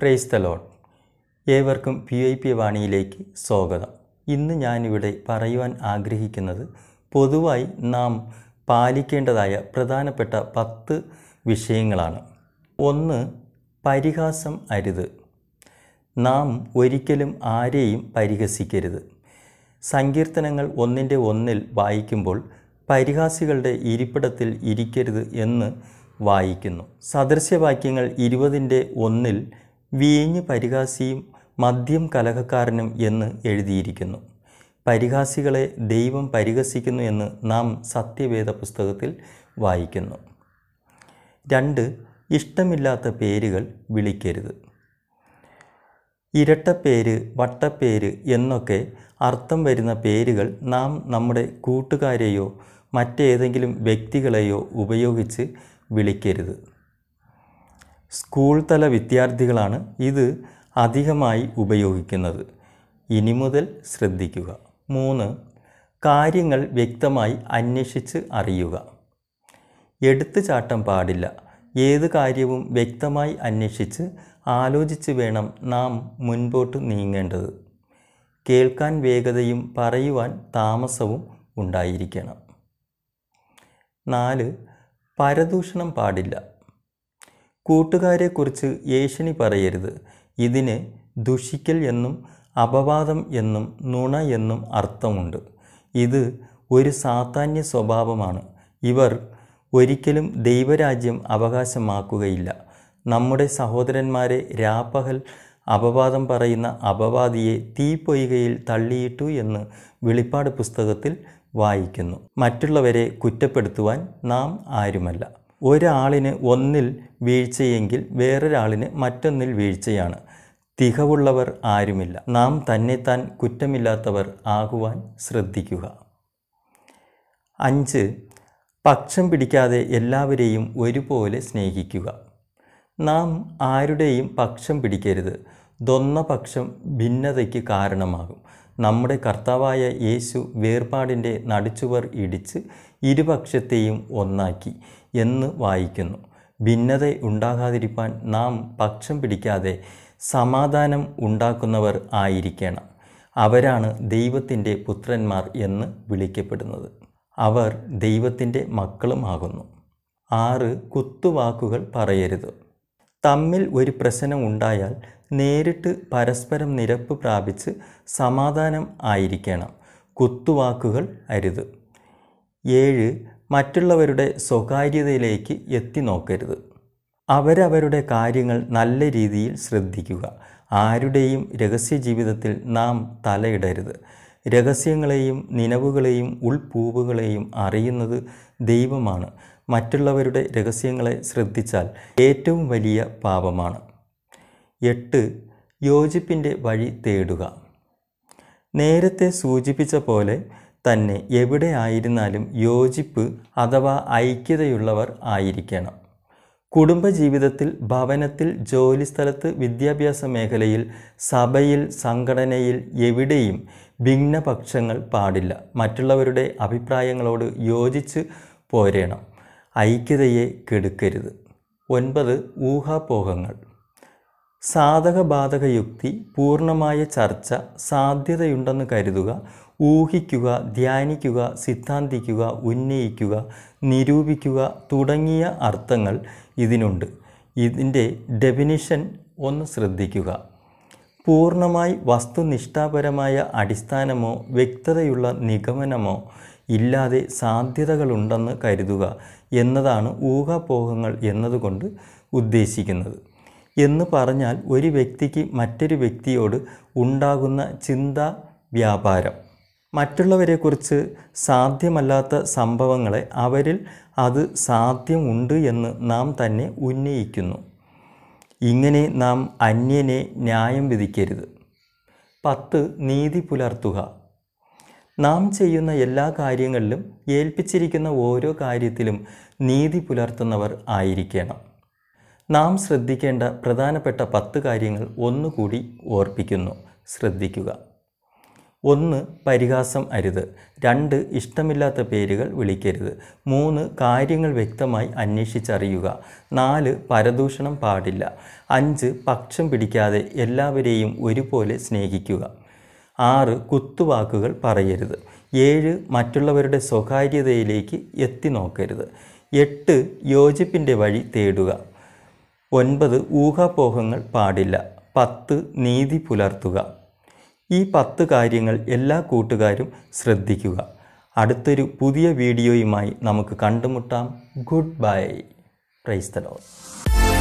praise തലോൺ ഏവർക്കും P I P വാണിയിലേക്ക് സ്വാഗതം ഇന്ന് ഞാനിവിടെ പറയുവാൻ ആഗ്രഹിക്കുന്നത് പൊതുവായി നാം പാലിക്കേണ്ടതായ പ്രധാനപ്പെട്ട പത്ത് വിഷയങ്ങളാണ് ഒന്ന് പരിഹാസം അരുത് നാം ഒരിക്കലും ആരെയും പരിഹസിക്കരുത് സങ്കീർത്തനങ്ങൾ ഒന്നിൻ്റെ ഒന്നിൽ വായിക്കുമ്പോൾ പരിഹാസികളുടെ ഇരിപ്പിടത്തിൽ ഇരിക്കരുത് എന്ന് വായിക്കുന്നു സദൃശ്യവാക്യങ്ങൾ ഇരുപതിൻ്റെ ഒന്നിൽ വീഞ്ഞ് പരിഹാസിയും മദ്യം കലഹക്കാരനും എന്ന് എഴുതിയിരിക്കുന്നു പരിഹാസികളെ ദൈവം പരിഹസിക്കുന്നു എന്ന് നാം സത്യവേദ പുസ്തകത്തിൽ വായിക്കുന്നു രണ്ട് ഇഷ്ടമില്ലാത്ത പേരുകൾ വിളിക്കരുത് ഇരട്ടപ്പേര് വട്ടപ്പേര് എന്നൊക്കെ അർത്ഥം വരുന്ന പേരുകൾ നാം നമ്മുടെ കൂട്ടുകാരെയോ മറ്റേതെങ്കിലും വ്യക്തികളെയോ ഉപയോഗിച്ച് വിളിക്കരുത് സ്കൂൾ തല വിദ്യാർത്ഥികളാണ് ഇത് അധികമായി ഉപയോഗിക്കുന്നത് ഇനി മുതൽ ശ്രദ്ധിക്കുക മൂന്ന് കാര്യങ്ങൾ വ്യക്തമായി അന്വേഷിച്ച് അറിയുക ചാട്ടം പാടില്ല ഏത് കാര്യവും വ്യക്തമായി അന്വേഷിച്ച് ആലോചിച്ച് വേണം നാം മുൻപോട്ട് നീങ്ങേണ്ടത് കേൾക്കാൻ വേഗതയും പറയുവാൻ താമസവും ഉണ്ടായിരിക്കണം നാല് പരദൂഷണം പാടില്ല കൂട്ടുകാരെക്കുറിച്ച് ഏഷണി പറയരുത് ഇതിന് ദുഷിക്കൽ എന്നും അപവാദം എന്നും നുണ എന്നും അർത്ഥമുണ്ട് ഇത് ഒരു സാധാന്യ സ്വഭാവമാണ് ഇവർ ഒരിക്കലും ദൈവരാജ്യം അവകാശമാക്കുകയില്ല നമ്മുടെ സഹോദരന്മാരെ രാപ്പകൽ അപവാദം പറയുന്ന അപവാദിയെ തീപ്പൊയ്കയിൽ തള്ളിയിട്ടു എന്ന് വെളിപ്പാട് പുസ്തകത്തിൽ വായിക്കുന്നു മറ്റുള്ളവരെ കുറ്റപ്പെടുത്തുവാൻ നാം ആരുമല്ല ഒരാളിന് ഒന്നിൽ വീഴ്ചയെങ്കിൽ വേറൊരാളിന് മറ്റൊന്നിൽ വീഴ്ചയാണ് തികവുള്ളവർ ആരുമില്ല നാം തന്നെത്താൻ കുറ്റമില്ലാത്തവർ ആകുവാൻ ശ്രദ്ധിക്കുക അഞ്ച് പക്ഷം പിടിക്കാതെ എല്ലാവരെയും ഒരുപോലെ സ്നേഹിക്കുക നാം ആരുടെയും പക്ഷം പിടിക്കരുത് ദ്വന്ദ്പക്ഷം ഭിന്നതയ്ക്ക് കാരണമാകും നമ്മുടെ കർത്താവായ യേശു വേർപാടിൻ്റെ നടിച്ചുവർ ഇടിച്ച് ഇരുപക്ഷത്തെയും ഒന്നാക്കി എന്ന് വായിക്കുന്നു ഭിന്നത ഉണ്ടാകാതിരിക്കാൻ നാം പക്ഷം പിടിക്കാതെ സമാധാനം ഉണ്ടാക്കുന്നവർ ആയിരിക്കണം അവരാണ് ദൈവത്തിൻ്റെ പുത്രന്മാർ എന്ന് വിളിക്കപ്പെടുന്നത് അവർ ദൈവത്തിൻ്റെ മക്കളുമാകുന്നു ആറ് കുത്തുവാക്കുകൾ പറയരുത് തമ്മിൽ ഒരു പ്രശ്നം ഉണ്ടായാൽ നേരിട്ട് പരസ്പരം നിരപ്പ് പ്രാപിച്ച് സമാധാനം ആയിരിക്കണം കുത്തുവാക്കുകൾ അരുത് ഏഴ് മറ്റുള്ളവരുടെ സ്വകാര്യതയിലേക്ക് എത്തി നോക്കരുത് അവരവരുടെ കാര്യങ്ങൾ നല്ല രീതിയിൽ ശ്രദ്ധിക്കുക ആരുടെയും രഹസ്യ ജീവിതത്തിൽ നാം തലയിടരുത് രഹസ്യങ്ങളെയും നിലവുകളെയും ഉൾപൂവുകളെയും അറിയുന്നത് ദൈവമാണ് മറ്റുള്ളവരുടെ രഹസ്യങ്ങളെ ശ്രദ്ധിച്ചാൽ ഏറ്റവും വലിയ പാപമാണ് എട്ട് യോജിപ്പിൻ്റെ വഴി തേടുക നേരത്തെ സൂചിപ്പിച്ച പോലെ തന്നെ എവിടെ ആയിരുന്നാലും യോജിപ്പ് അഥവാ ഐക്യതയുള്ളവർ ആയിരിക്കണം കുടുംബജീവിതത്തിൽ ഭവനത്തിൽ ജോലിസ്ഥലത്ത് വിദ്യാഭ്യാസ മേഖലയിൽ സഭയിൽ സംഘടനയിൽ എവിടെയും ഭിന്നപക്ഷങ്ങൾ പാടില്ല മറ്റുള്ളവരുടെ അഭിപ്രായങ്ങളോട് യോജിച്ച് പോരേണം ഐക്യതയെ കെടുക്കരുത് ഒൻപത് ഊഹാപോഹങ്ങൾ സാധകബാധക യുക്തി പൂർണ്ണമായ ചർച്ച സാധ്യതയുണ്ടെന്ന് കരുതുക ഊഹിക്കുക ധ്യാനിക്കുക സിദ്ധാന്തിക്കുക ഉന്നയിക്കുക നിരൂപിക്കുക തുടങ്ങിയ അർത്ഥങ്ങൾ ഇതിനുണ്ട് ഇതിൻ്റെ ഡെഫിനിഷൻ ഒന്ന് ശ്രദ്ധിക്കുക പൂർണ്ണമായി വസ്തുനിഷ്ഠാപരമായ അടിസ്ഥാനമോ വ്യക്തതയുള്ള നിഗമനമോ ഇല്ലാതെ സാധ്യതകളുണ്ടെന്ന് കരുതുക എന്നതാണ് ഊഹാപോഹങ്ങൾ എന്നതുകൊണ്ട് ഉദ്ദേശിക്കുന്നത് എന്ന് പറഞ്ഞാൽ ഒരു വ്യക്തിക്ക് മറ്റൊരു വ്യക്തിയോട് ഉണ്ടാകുന്ന ചിന്താ വ്യാപാരം മറ്റുള്ളവരെക്കുറിച്ച് സാധ്യമല്ലാത്ത സംഭവങ്ങളെ അവരിൽ അത് സാധ്യമുണ്ട് എന്ന് നാം തന്നെ ഉന്നയിക്കുന്നു ഇങ്ങനെ നാം അന്യനെ ന്യായം വിധിക്കരുത് പത്ത് നീതി പുലർത്തുക നാം ചെയ്യുന്ന എല്ലാ കാര്യങ്ങളിലും ഏൽപ്പിച്ചിരിക്കുന്ന ഓരോ കാര്യത്തിലും നീതി പുലർത്തുന്നവർ ആയിരിക്കണം നാം ശ്രദ്ധിക്കേണ്ട പ്രധാനപ്പെട്ട പത്ത് കാര്യങ്ങൾ ഒന്നുകൂടി ഓർപ്പിക്കുന്നു ശ്രദ്ധിക്കുക ഒന്ന് പരിഹാസം അരുത് രണ്ട് ഇഷ്ടമില്ലാത്ത പേരുകൾ വിളിക്കരുത് മൂന്ന് കാര്യങ്ങൾ വ്യക്തമായി അന്വേഷിച്ചറിയുക നാല് പരദൂഷണം പാടില്ല അഞ്ച് പക്ഷം പിടിക്കാതെ എല്ലാവരെയും ഒരുപോലെ സ്നേഹിക്കുക ആറ് കുത്തുവാക്കുകൾ പറയരുത് ഏഴ് മറ്റുള്ളവരുടെ സ്വകാര്യതയിലേക്ക് എത്തി നോക്കരുത് എട്ട് യോജിപ്പിൻ്റെ വഴി തേടുക ഒൻപത് ഊഹാപോഹങ്ങൾ പാടില്ല പത്ത് നീതി പുലർത്തുക ഈ പത്ത് കാര്യങ്ങൾ എല്ലാ കൂട്ടുകാരും ശ്രദ്ധിക്കുക അടുത്തൊരു പുതിയ വീഡിയോയുമായി നമുക്ക് കണ്ടുമുട്ടാം goodbye praise the loss